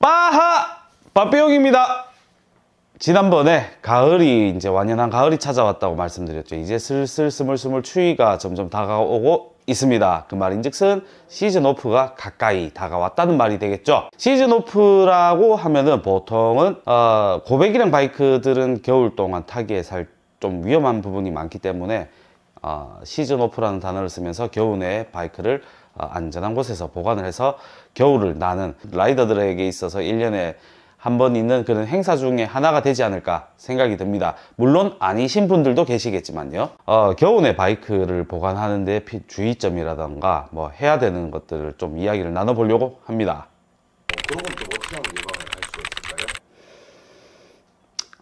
빠하! 빠삐용입니다. 지난번에 가을이 이제 완연한 가을이 찾아왔다고 말씀드렸죠. 이제 슬슬 스물스물 추위가 점점 다가오고 있습니다. 그 말인즉슨 시즌 오프가 가까이 다가왔다는 말이 되겠죠. 시즌 오프라고 하면은 보통은 어, 고백이랑 바이크들은 겨울 동안 타기에 살 좀 위험한 부분이 많기 때문에 어, 시즌 오프라는 단어를 쓰면서 겨울에 바이크를 어, 안전한 곳에서 보관을 해서 겨울을 나는 라이더들에게 있어서 1년에 한 번 있는 그런 행사 중에 하나가 되지 않을까 생각이 듭니다. 물론 아니신 분들도 계시겠지만요. 어, 겨우내 바이크를 보관하는데 주의점이라던가 뭐 해야 되는 것들을 좀 이야기를 나눠보려고 합니다. 그런 건 어떻게 하면 예방할수 있을까요?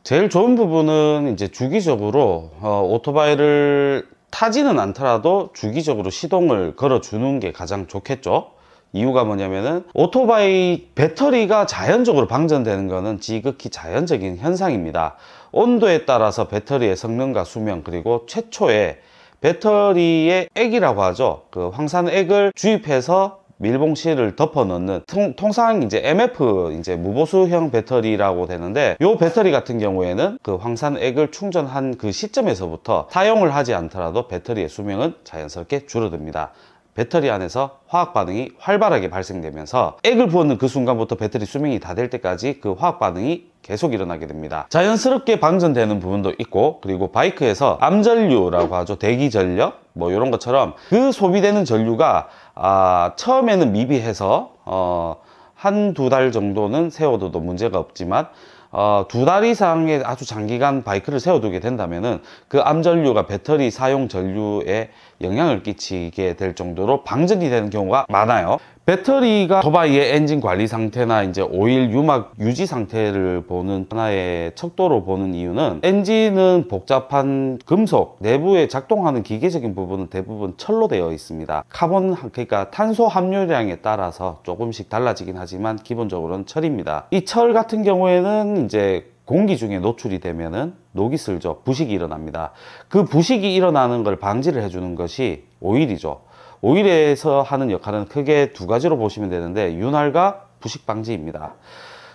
제일 좋은 부분은 이제 주기적으로 어, 오토바이를 타지는 않더라도 주기적으로 시동을 걸어주는 게 가장 좋겠죠 이유가 뭐냐면은 오토바이 배터리가 자연적으로 방전되는 것은 지극히 자연적인 현상입니다 온도에 따라서 배터리의 성능과 수명 그리고 최초의 배터리의 액이라고 하죠 그 황산액을 주입해서 밀봉실을 덮어 넣는 통, 상 이제 MF 이제 무보수형 배터리라고 되는데 이 배터리 같은 경우에는 그 황산액을 충전한 그 시점에서부터 사용을 하지 않더라도 배터리의 수명은 자연스럽게 줄어듭니다. 배터리 안에서 화학 반응이 활발하게 발생되면서 액을 부었는 그 순간부터 배터리 수명이 다 될 때까지 그 화학 반응이 계속 일어나게 됩니다. 자연스럽게 방전되는 부분도 있고 그리고 바이크에서 암전류라고 하죠. 대기전력 뭐 이런 것처럼 그 소비되는 전류가 아, 처음에는 미비해서 어, 한두 달 정도는 세워둬도 문제가 없지만 어, 두달 이상의 아주 장기간 바이크를 세워두게 된다면은 그 암전류가 배터리 사용 전류에 영향을 끼치게 될 정도로 방전이 되는 경우가 많아요. 배터리가 도바이의 엔진 관리 상태나 이제 오일 유막 유지 상태를 보는 하나의 척도로 보는 이유는 엔진은 복잡한 금속 내부에 작동하는 기계적인 부분은 대부분 철로 되어 있습니다 카본 그러니까 탄소 함유량에 따라서 조금씩 달라지긴 하지만 기본적으로는 철입니다 이 철 같은 경우에는 이제 공기 중에 노출이 되면은 녹이 슬죠. 부식이 일어납니다. 그 부식이 일어나는 걸 방지를 해주는 것이 오일이죠. 오일에서 하는 역할은 크게 두 가지로 보시면 되는데 윤활과 부식 방지입니다.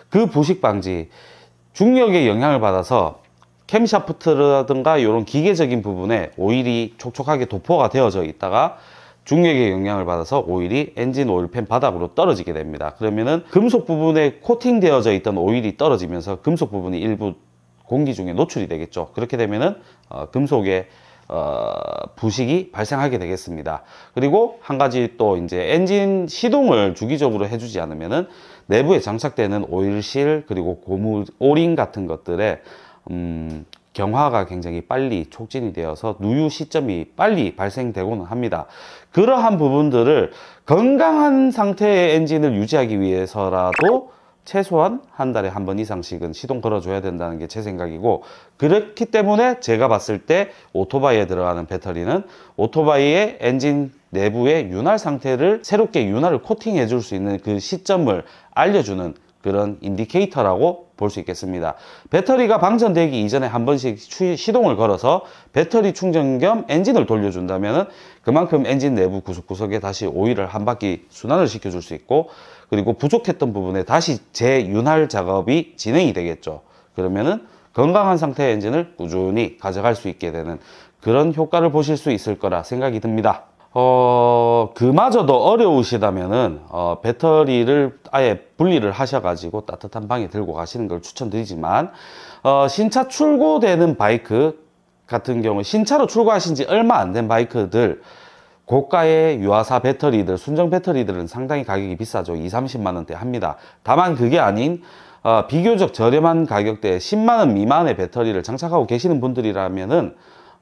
그 부식 방지, 중력의 영향을 받아서 캠샤프트라든가 이런 기계적인 부분에 오일이 촉촉하게 도포가 되어져 있다가 중력의 영향을 받아서 오일이 엔진 오일팬 바닥으로 떨어지게 됩니다. 그러면은 금속 부분에 코팅되어져 있던 오일이 떨어지면서 금속 부분이 일부 공기 중에 노출이 되겠죠. 그렇게 되면은 어, 금속에 어, 부식이 발생하게 되겠습니다. 그리고 한 가지 또 이제 엔진 시동을 주기적으로 해주지 않으면은 내부에 장착되는 오일실 그리고 고무 오링 같은 것들에 음, 경화가 굉장히 빨리 촉진이 되어서 누유 시점이 빨리 발생되고는 합니다. 그러한 부분들을 건강한 상태의 엔진을 유지하기 위해서라도 최소한 한 달에 한 번 이상씩은 시동 걸어줘야 된다는 게 제 생각이고 그렇기 때문에 제가 봤을 때 오토바이에 들어가는 배터리는 오토바이의 엔진 내부의 윤활 상태를 새롭게 윤활을 코팅해 줄 수 있는 그 시점을 알려주는 그런 인디케이터라고 볼 수 있겠습니다. 배터리가 방전되기 이전에 한 번씩 시동을 걸어서 배터리 충전 겸 엔진을 돌려준다면 그만큼 엔진 내부 구석구석에 다시 오일을 한 바퀴 순환을 시켜줄 수 있고 그리고 부족했던 부분에 다시 재윤활 작업이 진행이 되겠죠. 그러면은 건강한 상태의 엔진을 꾸준히 가져갈 수 있게 되는 그런 효과를 보실 수 있을 거라 생각이 듭니다. 어, 그마저도 어려우시다면은, 어, 배터리를 아예 분리를 하셔가지고 따뜻한 방에 들고 가시는 걸 추천드리지만, 어, 신차 출고되는 바이크 같은 경우, 신차로 출고하신 지 얼마 안 된 바이크들, 고가의 유아사 배터리들, 순정 배터리들은 상당히 가격이 비싸죠. 2, 30만원대 합니다. 다만 그게 아닌, 어, 비교적 저렴한 가격대에 10만원 미만의 배터리를 장착하고 계시는 분들이라면은,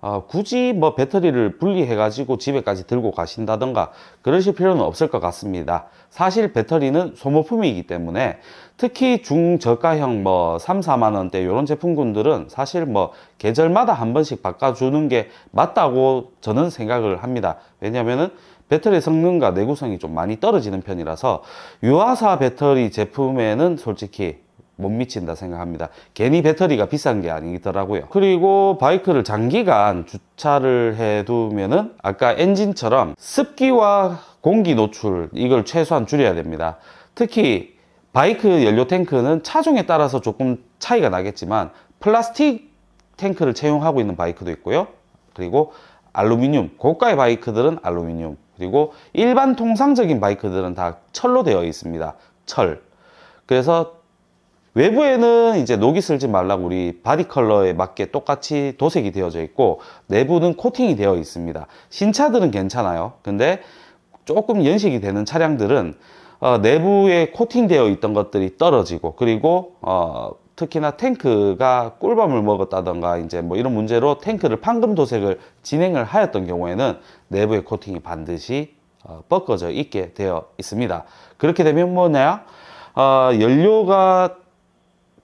어, 굳이 뭐 배터리를 분리해 가지고 집에까지 들고 가신다던가 그러실 필요는 없을 것 같습니다 사실 배터리는 소모품이기 때문에 특히 중저가형 뭐 3, 4만원대 이런 제품군들은 사실 뭐 계절마다 한 번씩 바꿔주는 게 맞다고 저는 생각을 합니다 왜냐면은 배터리 성능과 내구성이 좀 많이 떨어지는 편이라서 유아사 배터리 제품에는 솔직히 못 미친다 생각합니다. 괜히 배터리가 비싼 게 아니더라고요. 그리고 바이크를 장기간 주차를 해두면은 아까 엔진처럼 습기와 공기 노출 이걸 최소한 줄여야 됩니다. 특히 바이크 연료 탱크는 차종에 따라서 조금 차이가 나겠지만 플라스틱 탱크를 채용하고 있는 바이크도 있고요. 그리고 알루미늄, 고가의 바이크들은 알루미늄, 그리고 일반 통상적인 바이크들은 다 철로 되어 있습니다. 철. 그래서 외부에는 이제 녹이 슬지 말라고 우리 바디 컬러에 맞게 똑같이 도색이 되어져 있고 내부는 코팅이 되어 있습니다 신차들은 괜찮아요 근데 조금 연식이 되는 차량들은 어, 내부에 코팅되어 있던 것들이 떨어지고 그리고 어, 특히나 탱크가 꿀밤을 먹었다던가 이제 뭐 이런 문제로 탱크를 판금 도색을 진행을 하였던 경우에는 내부의 코팅이 반드시 어, 벗겨져 있게 되어 있습니다 그렇게 되면 뭐냐 어, 연료가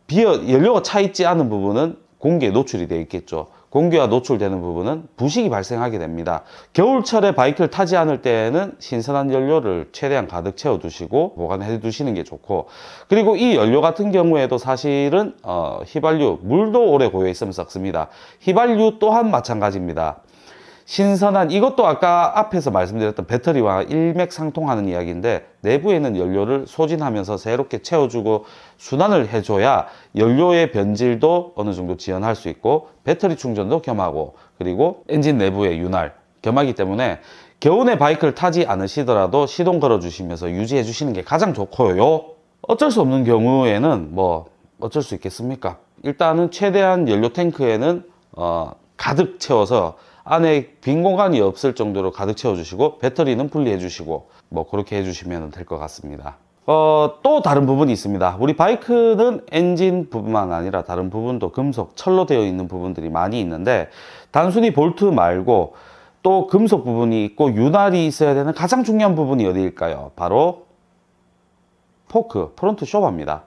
비어 연료가 차 있지 않은 부분은 공기에 노출이 되어 있겠죠. 공기와 노출되는 부분은 부식이 발생하게 됩니다. 겨울철에 바이크를 타지 않을 때에는 신선한 연료를 최대한 가득 채워두시고 보관해 두시는 게 좋고 그리고 이 연료 같은 경우에도 사실은 어, 휘발유, 물도 오래 고여 있으면 썩습니다. 휘발유 또한 마찬가지입니다. 신선한 이것도 아까 앞에서 말씀드렸던 배터리와 일맥상통하는 이야기인데 내부에 는 연료를 소진하면서 새롭게 채워주고 순환을 해줘야 연료의 변질도 어느 정도 지연할 수 있고 배터리 충전도 겸하고 그리고 엔진 내부의 윤활 겸하기 때문에 겨우내 바이크를 타지 않으시더라도 시동 걸어 주시면서 유지해 주시는 게 가장 좋고요 어쩔 수 없는 경우에는 뭐 어쩔 수 있겠습니까 일단은 최대한 연료 탱크에는 어 가득 채워서 안에 빈 공간이 없을 정도로 가득 채워주시고 배터리는 분리해 주시고 뭐 그렇게 해주시면 될 것 같습니다 어, 또 다른 부분이 있습니다 우리 바이크는 엔진 부분만 아니라 다른 부분도 금속 철로 되어 있는 부분들이 많이 있는데 단순히 볼트 말고 또 금속 부분이 있고 윤활이 있어야 되는 가장 중요한 부분이 어디일까요 바로 포크 프론트 쇼바입니다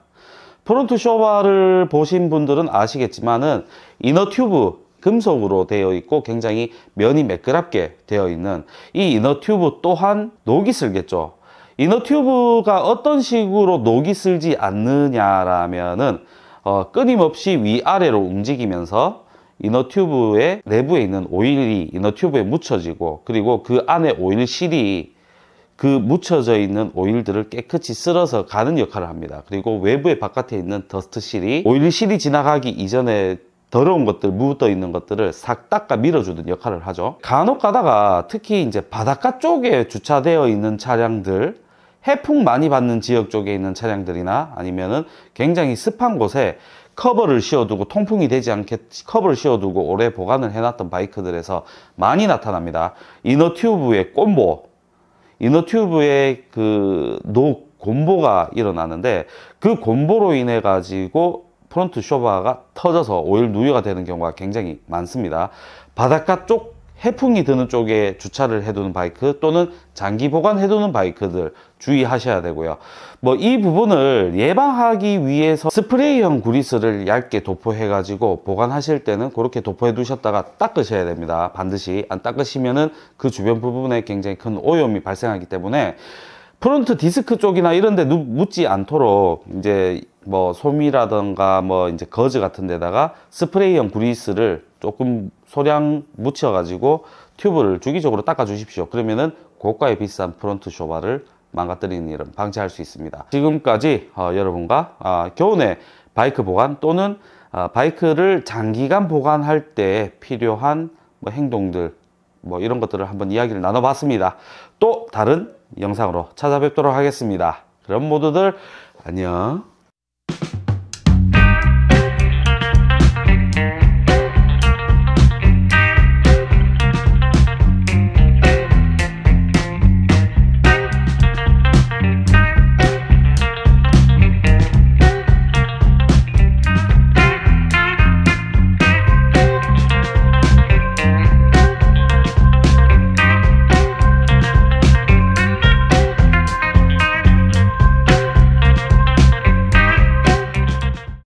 프론트 쇼바를 보신 분들은 아시겠지만은 이너 튜브 금속으로 되어 있고 굉장히 면이 매끄럽게 되어 있는 이 이너 튜브 또한 녹이 슬겠죠. 이너 튜브가 어떤 식으로 녹이 슬지 않느냐라면은 어, 끊임없이 위아래로 움직이면서 이너 튜브의 내부에 있는 오일이 이너 튜브에 묻혀지고 그리고 그 안에 오일 실이 그 묻혀져 있는 오일들을 깨끗이 쓸어서 가는 역할을 합니다. 그리고 외부의 바깥에 있는 더스트 실이 오일 실이 지나가기 이전에 더러운 것들, 묻어 있는 것들을 싹 닦아 밀어주는 역할을 하죠. 간혹 가다가 특히 이제 바닷가 쪽에 주차되어 있는 차량들, 해풍 많이 받는 지역 쪽에 있는 차량들이나 아니면은 굉장히 습한 곳에 커버를 씌워두고 통풍이 되지 않게 커버를 씌워두고 오래 보관을 해놨던 바이크들에서 많이 나타납니다. 이너 튜브의 꼼보, 이너 튜브의 그 녹, 곰보가 일어나는데 그 곰보로 인해 가지고 프론트 쇼바가 터져서 오일 누유가 되는 경우가 굉장히 많습니다. 바닷가 쪽 해풍이 드는 쪽에 주차를 해두는 바이크 또는 장기 보관해두는 바이크들 주의하셔야 되고요. 뭐 이 부분을 예방하기 위해서 스프레이형 구리스를 얇게 도포해가지고 보관하실 때는 그렇게 도포해 두셨다가 닦으셔야 됩니다. 반드시 안 닦으시면은 그 주변 부분에 굉장히 큰 오염이 발생하기 때문에 프론트 디스크 쪽이나 이런 데 묻지 않도록 이제 뭐 솜이라던가 뭐 이제 거즈 같은 데다가 스프레이형 그리스를 조금 소량 묻혀 가지고 튜브를 주기적으로 닦아 주십시오 그러면은 고가의 비싼 프론트 쇼바를 망가뜨리는 일은 방지할 수 있습니다 지금까지 어, 여러분과 어, 아, 겨우내 바이크 보관 또는 어, 바이크를 장기간 보관할 때 필요한 뭐 행동들 뭐 이런 것들을 한번 이야기를 나눠봤습니다 또 다른 영상으로 찾아뵙도록 하겠습니다 그럼 모두들 안녕